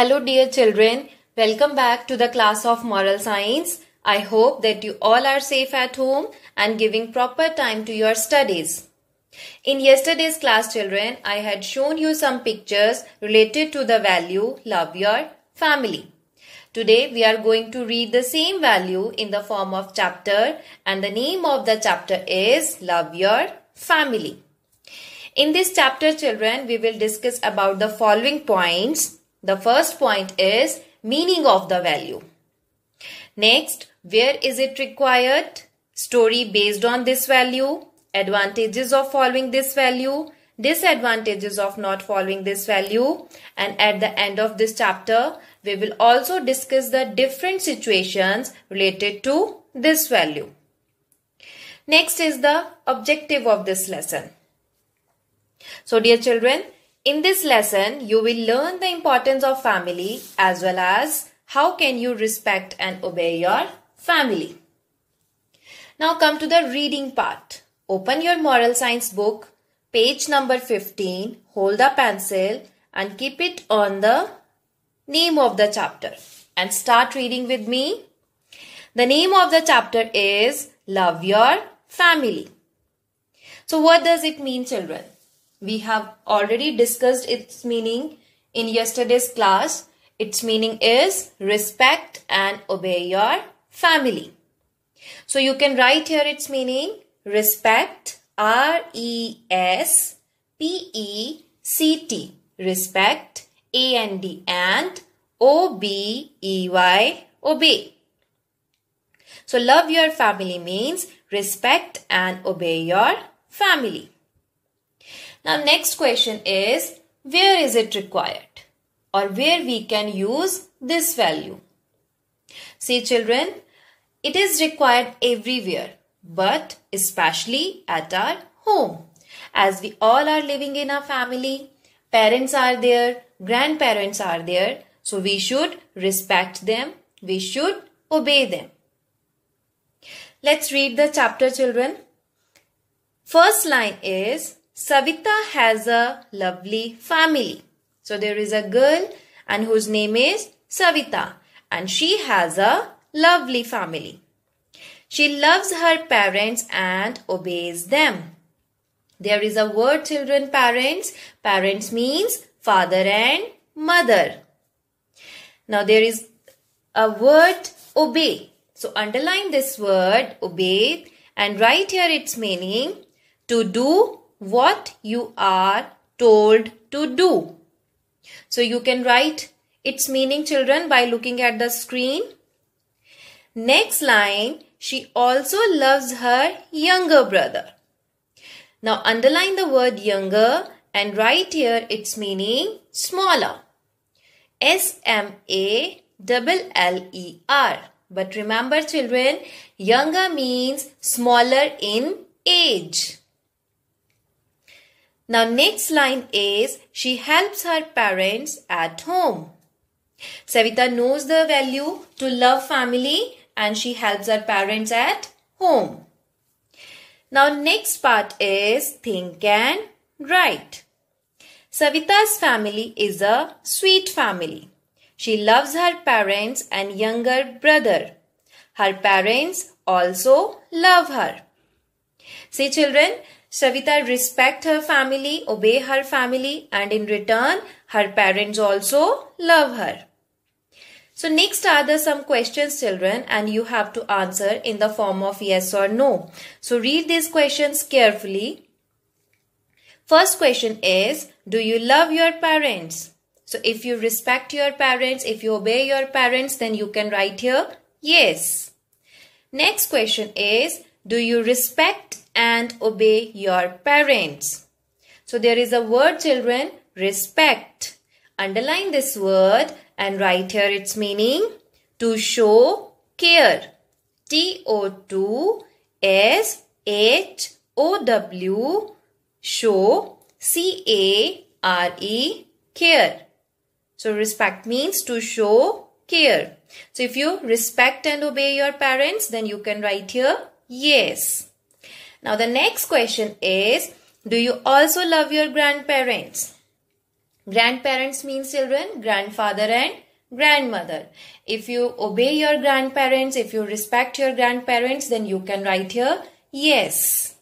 Hello dear children, welcome back to the class of Moral Science. I hope that you all are safe at home and giving proper time to your studies. In yesterday's class children, I had shown you some pictures related to the value love your family. Today we are going to read the same value in the form of chapter and the name of the chapter is love your family. In this chapter children, we will discuss about the following points the first point is meaning of the value. Next, where is it required? Story based on this value, advantages of following this value, disadvantages of not following this value and at the end of this chapter we will also discuss the different situations related to this value. Next is the objective of this lesson. So dear children, in this lesson, you will learn the importance of family as well as how can you respect and obey your family. Now come to the reading part. Open your moral science book, page number 15, hold a pencil and keep it on the name of the chapter and start reading with me. The name of the chapter is Love Your Family. So what does it mean children? We have already discussed its meaning in yesterday's class. Its meaning is respect and obey your family. So you can write here its meaning respect R E S P E C T respect A N D and O B E Y obey. So love your family means respect and obey your family. Now next question is where is it required or where we can use this value. See children, it is required everywhere but especially at our home. As we all are living in our family, parents are there, grandparents are there, so we should respect them, we should obey them. Let's read the chapter children. First line is Savita has a lovely family. So there is a girl and whose name is Savita and she has a lovely family. She loves her parents and obeys them. There is a word children parents. Parents means father and mother. Now there is a word obey. So underline this word obey and write here its meaning to do what you are told to do. So you can write its meaning children by looking at the screen. Next line, she also loves her younger brother. Now underline the word younger and write here its meaning smaller. S M A double L E R. But remember children, younger means smaller in age. Now next line is she helps her parents at home. Savita knows the value to love family and she helps her parents at home. Now next part is think and write. Savita's family is a sweet family. She loves her parents and younger brother. Her parents also love her. See children, Savita respect her family, obey her family and in return her parents also love her. So next are the some questions children and you have to answer in the form of yes or no. So read these questions carefully. First question is do you love your parents? So if you respect your parents, if you obey your parents then you can write here yes. Next question is do you respect and obey your parents. So there is a word children, respect. Underline this word and write here its meaning to show care. to how show C-A-R-E care. So respect means to show care. So if you respect and obey your parents then you can write here yes. Now the next question is, do you also love your grandparents? Grandparents means children, grandfather and grandmother. If you obey your grandparents, if you respect your grandparents, then you can write here yes.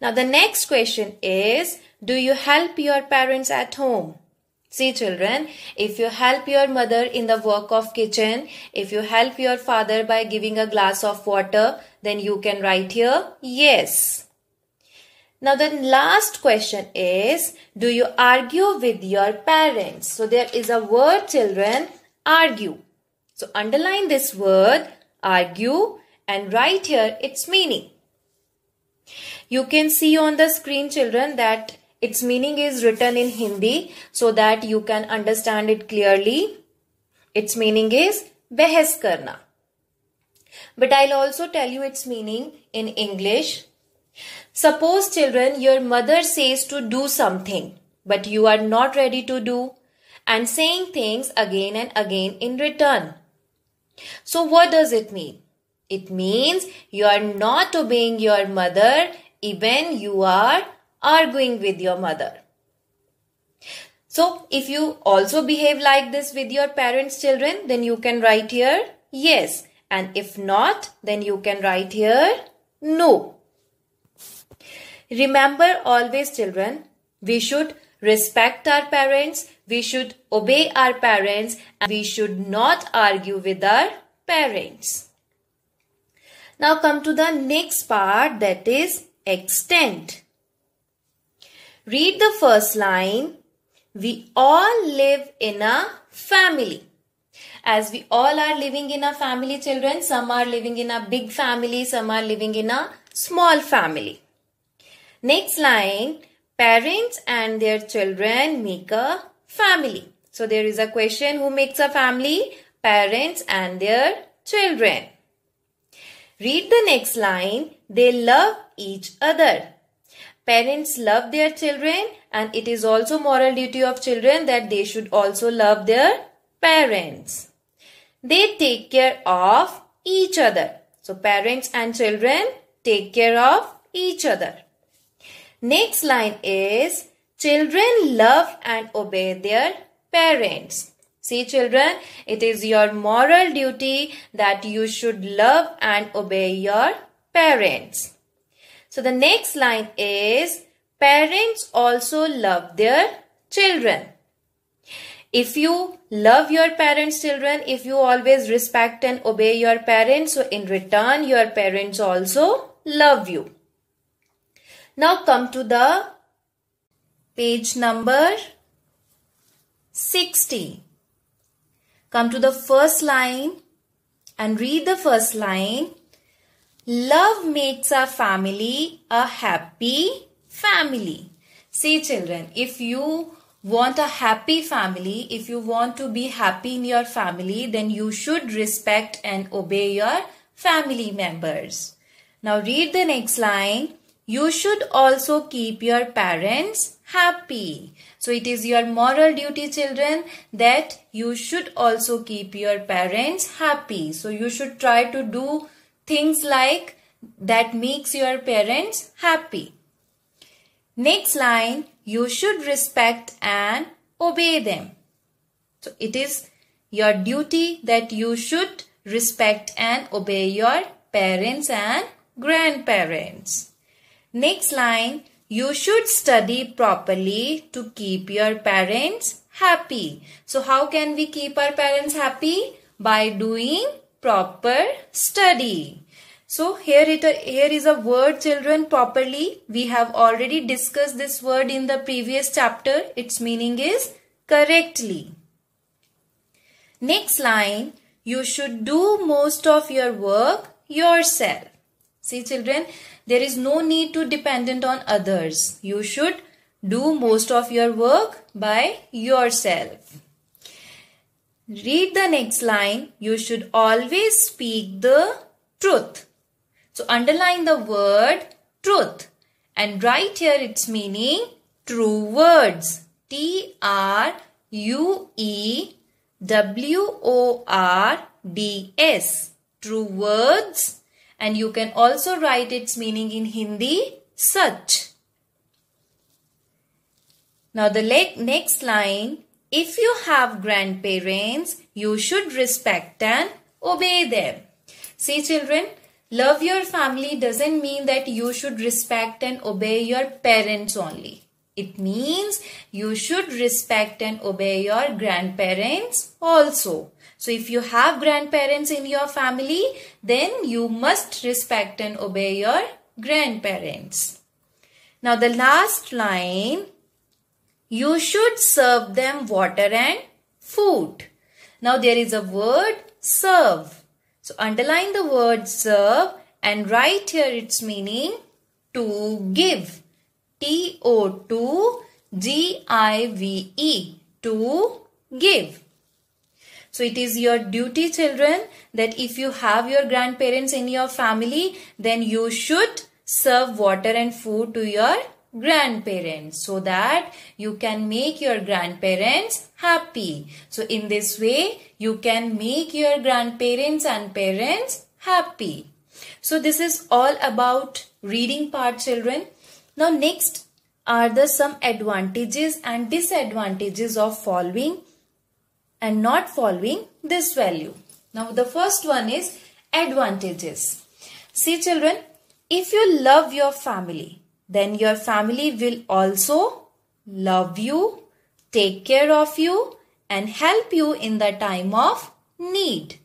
Now the next question is, do you help your parents at home? See children, if you help your mother in the work of kitchen, if you help your father by giving a glass of water, then you can write here yes. Now the last question is, do you argue with your parents? So there is a word children, argue. So underline this word, argue and write here its meaning. You can see on the screen children that its meaning is written in Hindi so that you can understand it clearly. Its meaning is बहस करना. But I'll also tell you its meaning in English. Suppose children, your mother says to do something, but you are not ready to do and saying things again and again in return. So what does it mean? It means you are not obeying your mother even you are arguing with your mother. So if you also behave like this with your parents' children, then you can write here yes. And if not, then you can write here no. Remember always children, we should respect our parents, we should obey our parents, and we should not argue with our parents. Now come to the next part that is extent. Read the first line. We all live in a family. As we all are living in a family, children, some are living in a big family, some are living in a small family. Next line, parents and their children make a family. So there is a question who makes a family? Parents and their children. Read the next line. They love each other. Parents love their children and it is also moral duty of children that they should also love their parents. They take care of each other. So parents and children take care of each other. Next line is children love and obey their parents. See children, it is your moral duty that you should love and obey your parents. So the next line is parents also love their children. If you love your parents children, if you always respect and obey your parents, so in return your parents also love you. Now come to the page number 60. Come to the first line and read the first line Love makes a family a happy family. See children, if you want a happy family, if you want to be happy in your family, then you should respect and obey your family members. Now read the next line. You should also keep your parents happy. So it is your moral duty children that you should also keep your parents happy. So you should try to do things like that makes your parents happy. Next line, you should respect and obey them. So it is your duty that you should respect and obey your parents and grandparents. Next line, you should study properly to keep your parents happy. So how can we keep our parents happy? By doing proper study. So here, it, here is a word children properly. We have already discussed this word in the previous chapter. Its meaning is correctly. Next line, you should do most of your work yourself. See children, there is no need to dependent on others. You should do most of your work by yourself. Read the next line. You should always speak the truth. So underline the word truth and write here its meaning true words. T R U E W O R D S. True words. And you can also write its meaning in Hindi such. Now the next line if you have grandparents, you should respect and obey them. See children, love your family doesn't mean that you should respect and obey your parents only. It means you should respect and obey your grandparents also. So if you have grandparents in your family, then you must respect and obey your grandparents. Now the last line, you should serve them water and food. Now there is a word serve. So underline the word serve and write here its meaning to give. T-O-2-G-I-V-E. To give. So it is your duty children that if you have your grandparents in your family then you should serve water and food to your grandparents so that you can make your grandparents happy. So in this way, you can make your grandparents and parents happy. So this is all about reading part children. Now next are the some advantages and disadvantages of following and not following this value. Now the first one is advantages. See children, if you love your family, then your family will also love you, take care of you, and help you in the time of need.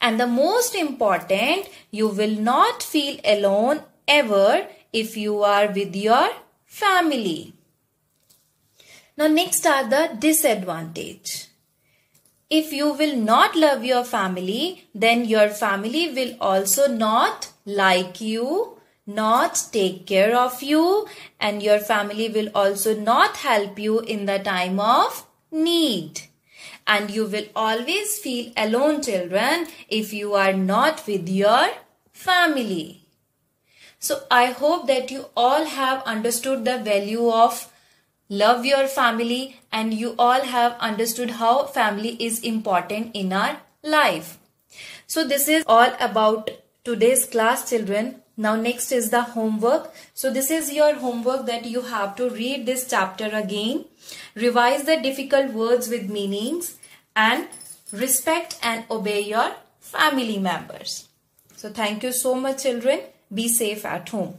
And the most important, you will not feel alone ever if you are with your family. Now, next are the disadvantage. If you will not love your family, then your family will also not like you, not take care of you and your family will also not help you in the time of need. And you will always feel alone children if you are not with your family. So I hope that you all have understood the value of love your family and you all have understood how family is important in our life. So this is all about today's class children. Now next is the homework. So this is your homework that you have to read this chapter again. Revise the difficult words with meanings and respect and obey your family members. So thank you so much children. Be safe at home.